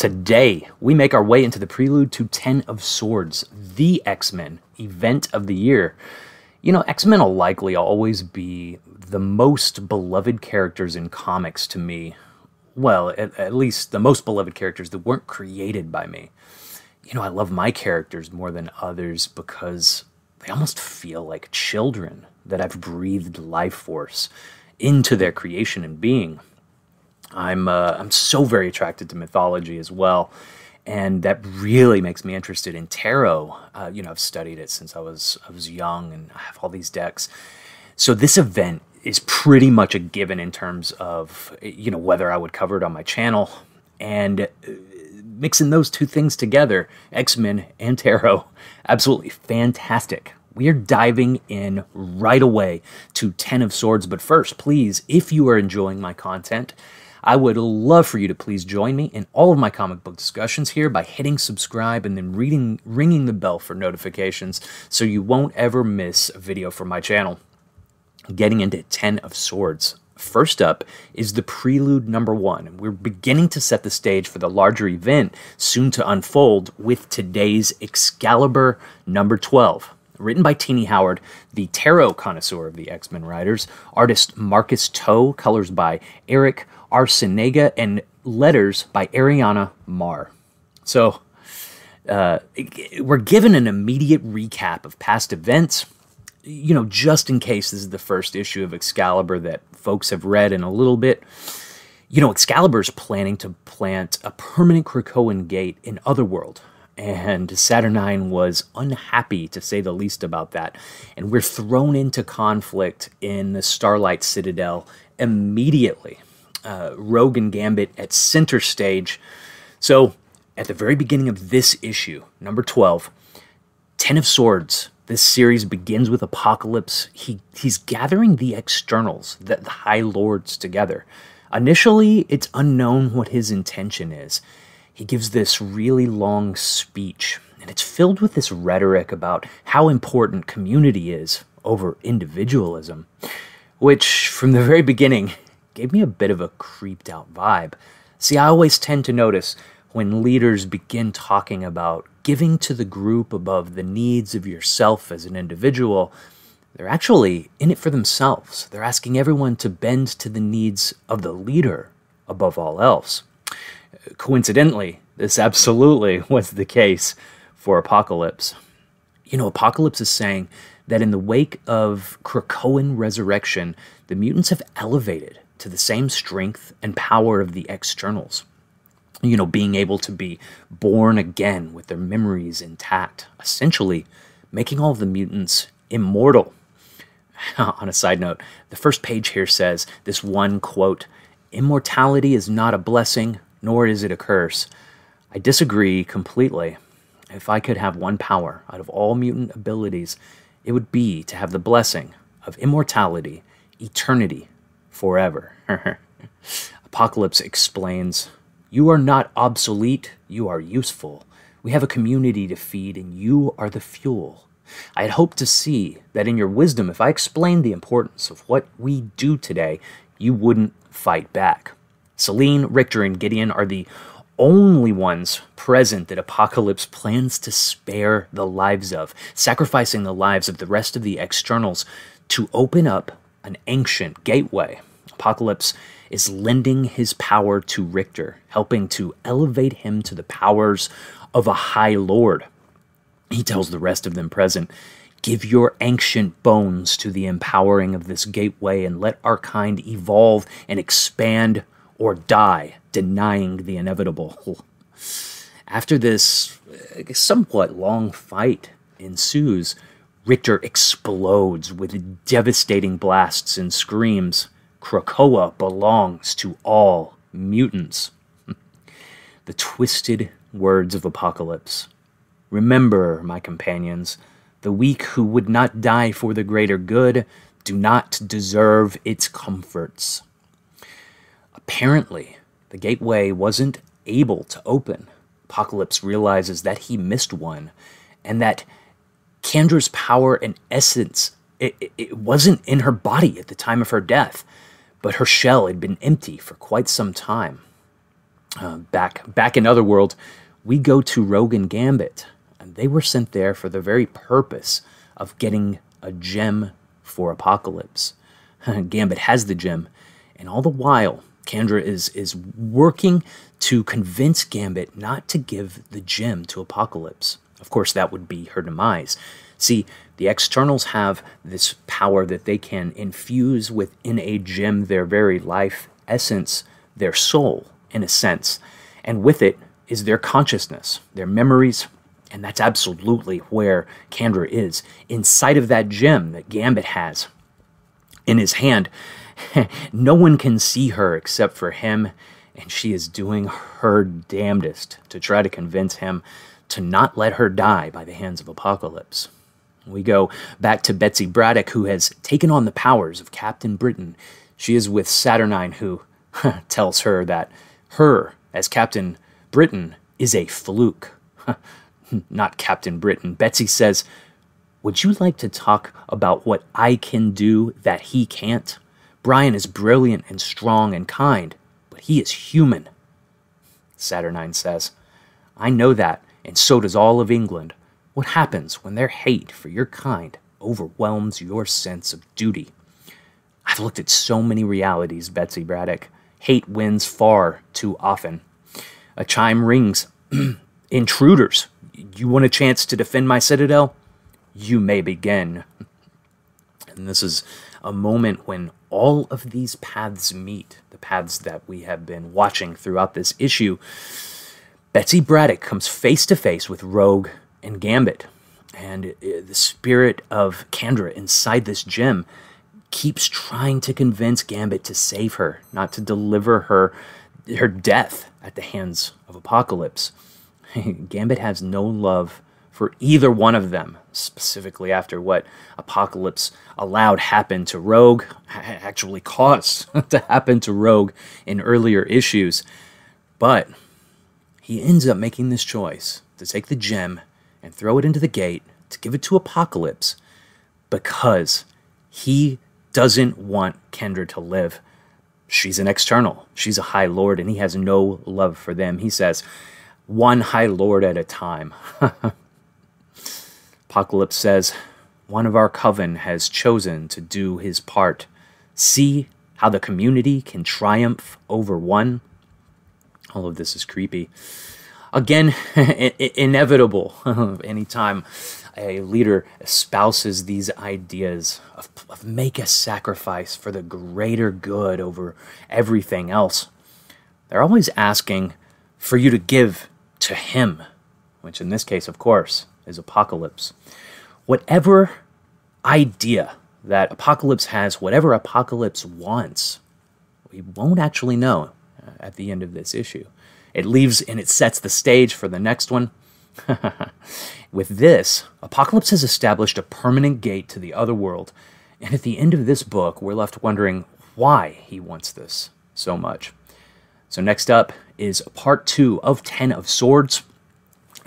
Today, we make our way into the prelude to Ten of Swords, the X Men event of the year. You know, X Men will likely always be the most beloved characters in comics to me. Well, at, at, least the most beloved characters that weren't created by me. You know, I love my characters more than others because they almost feel like children that I've breathed life force into their creation and being. I'm uh, I'm so very attracted to mythology as well, and that really makes me interested in tarot. Uh, you know, I've studied it since I was I was young, and I have all these decks. So this event is pretty much a given in terms of you know whether I would cover it on my channel, and uh, mixing those two things together, X Men and tarot, absolutely fantastic. We are diving in right away to Ten of Swords. But first, please, if you are enjoying my content, I would love for you to please join me in all of my comic book discussions here by hitting subscribe and then reading, ringing the bell for notifications so you won't ever miss a video from my channel. Getting into Ten of Swords. First up is the prelude number one. We're beginning to set the stage for the larger event soon to unfold with today's Excalibur number 12. Written by Teeny Howard, the tarot connoisseur of the X Men writers, artist Marcus Toe, colors by Eric Arsenega, and Letters by Ariana Marr. So, uh, we're given an immediate recap of past events, you know, just in case this is the first issue of Excalibur that folks have read in a little bit. You know, Excalibur's planning to plant a permanent Krakoan gate in Otherworld, and Saturnine was unhappy, to say the least, about that. And we're thrown into conflict in the Starlight Citadel immediately uh, Rogue and Gambit at center stage. So, at the very beginning of this issue, number 12, Ten of Swords. This series begins with Apocalypse. He, he's gathering the externals, the, the High Lords, together. Initially, it's unknown what his intention is. He gives this really long speech, and it's filled with this rhetoric about how important community is over individualism, which from the very beginning gave me a bit of a creeped out vibe. See, I always tend to notice when leaders begin talking about giving to the group above the needs of yourself as an individual, they're actually in it for themselves. They're asking everyone to bend to the needs of the leader above all else. Coincidentally, this absolutely was the case for Apocalypse. You know, Apocalypse is saying that in the wake of Krakoan resurrection, the mutants have elevated to the same strength and power of the externals. You know, being able to be born again with their memories intact, essentially making all of the mutants immortal. on a side note, the first page here says this one quote Immortality is not a blessing, nor is it a curse. I disagree completely. If I could have one power out of all mutant abilities, it would be to have the blessing of immortality, eternity, forever. Apocalypse explains You are not obsolete, you are useful. We have a community to feed, and you are the fuel. I had hoped to see that in your wisdom, if I explained the importance of what we do today, you wouldn't fight back. Celine, Richter, and Gideon are the only ones present that Apocalypse plans to spare the lives of, sacrificing the lives of the rest of the externals to open up an ancient gateway. Apocalypse is lending his power to Richter, helping to elevate him to the powers of a High Lord. He tells the rest of them present Give your ancient bones to the empowering of this gateway and let our kind evolve and expand or die, denying the inevitable. After this somewhat long fight ensues, Richter explodes with devastating blasts and screams. Krakoa belongs to all mutants. the twisted words of apocalypse. Remember, my companions, the weak who would not die for the greater good do not deserve its comforts. Apparently, the gateway wasn't able to open. Apocalypse realizes that he missed one, and that Kendra's power and essence it, it wasn't in her body at the time of her death but her shell had been empty for quite some time. Uh, back, back in Otherworld, we go to Rogue and Gambit, and they were sent there for the very purpose of getting a gem for Apocalypse. Gambit has the gem, and all the while, Kendra is, is working to convince Gambit not to give the gem to Apocalypse. Of course, that would be her demise. See, the externals have this power that they can infuse within a gem their very life essence, their soul, in a sense. And with it is their consciousness, their memories, and that's absolutely where Candor is, inside of that gem that Gambit has in his hand. no one can see her except for him, and she is doing her damnedest to try to convince him to not let her die by the hands of Apocalypse. We go back to Betsy Braddock, who has taken on the powers of Captain Britain. She is with Saturnine, who tells her that her, as Captain Britain, is a fluke. Not Captain Britain. Betsy says, Would you like to talk about what I can do that he can't? Brian is brilliant and strong and kind, but he is human. Saturnine says, I know that, and so does all of England. What happens when their hate for your kind overwhelms your sense of duty? I've looked at so many realities, Betsy Braddock. Hate wins far too often. A chime rings. Intruders. You want a chance to defend my citadel? You may begin. And this is a moment when all of these paths meet, the paths that we have been watching throughout this issue. Betsy Braddock comes face to face with rogue and Gambit and uh, the spirit of Kendra inside this gem keeps trying to convince Gambit to save her, not to deliver her her death at the hands of Apocalypse. Gambit has no love for either one of them, specifically after what Apocalypse allowed happen to Rogue, actually caused to happen to Rogue in earlier issues. But he ends up making this choice to take the gem and throw it into the gate to give it to Apocalypse because he doesn't want Kendra to live. She's an external, she's a High Lord, and he has no love for them. He says, one High Lord at a time. Apocalypse says, One of our coven has chosen to do his part. See how the community can triumph over one. All of this is creepy again, inevitable anytime a leader espouses these ideas of, of, make a sacrifice for the greater good over everything else. They're always asking for you to give to Him, which in this case, of course, is Apocalypse. Whatever idea that Apocalypse has, whatever Apocalypse wants, we won't actually know at the end of this issue. It leaves and it sets the stage for the next one. With this, Apocalypse has established a permanent gate to the other world, and at the end of this book, we're left wondering why he wants this so much. So, next up is part two of Ten of Swords.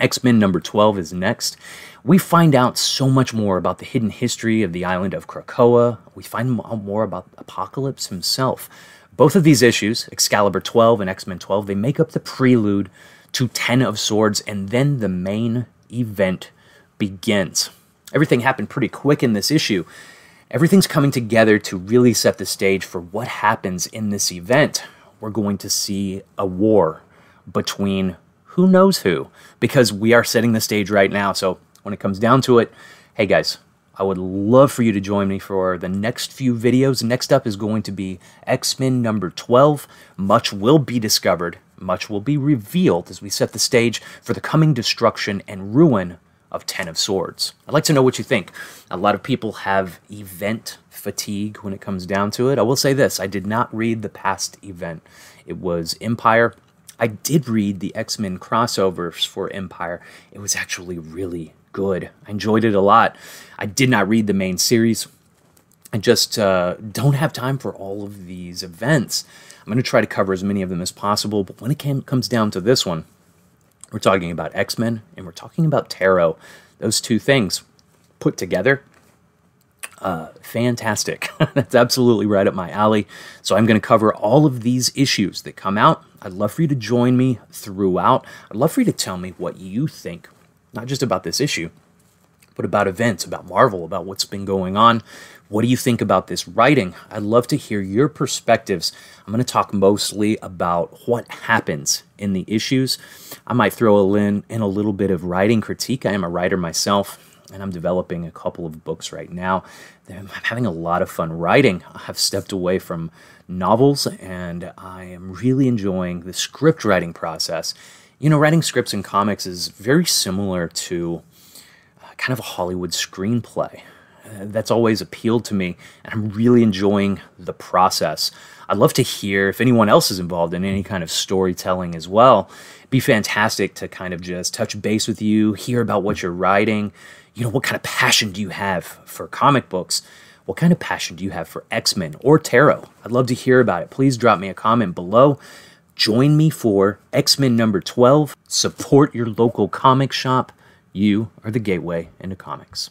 X Men number 12 is next. We find out so much more about the hidden history of the island of Krakoa. We find more about Apocalypse himself, both of these issues, Excalibur 12 and X Men 12, they make up the prelude to Ten of Swords, and then the main event begins. Everything happened pretty quick in this issue. Everything's coming together to really set the stage for what happens in this event. We're going to see a war between who knows who, because we are setting the stage right now. So when it comes down to it, hey guys, I would love for you to join me for the next few videos. Next up is going to be X-Men number 12. Much will be discovered, much will be revealed as we set the stage for the coming destruction and ruin of Ten of Swords. I'd like to know what you think. A lot of people have event fatigue when it comes down to it. I will say this, I did not read the past event. It was Empire. I did read the X-Men crossovers for Empire. It was actually really good. I enjoyed it a lot. I did not read the main series. I just uh, don't have time for all of these events. I'm going to try to cover as many of them as possible, but when it came, comes down to this one, we're talking about X Men and we're talking about tarot. Those two things put together, uh, fantastic. That's absolutely right up my alley. So I'm going to cover all of these issues that come out. I'd love for you to join me throughout. I'd love for you to tell me what you think not just about this issue, but about events, about Marvel, about what's been going on. What do you think about this writing? I'd love to hear your perspectives. I'm going to talk mostly about what happens in the issues. I might throw in, in a little bit of writing critique. I am a writer myself, and I'm developing a couple of books right now. I'm having a lot of fun writing. I've stepped away from novels and I am really enjoying the script writing process you know, writing scripts and comics is very similar to uh, kind of a Hollywood screenplay. Uh, that's always appealed to me, and I'm really enjoying the process. I'd love to hear if anyone else is involved in any kind of storytelling as well. It'd be fantastic to kind of just touch base with you, hear about what you're writing. You know, what kind of passion do you have for comic books? What kind of passion do you have for X Men or Tarot? I'd love to hear about it. Please drop me a comment below. Join me for X Men number 12. Support your local comic shop. You are the gateway into comics.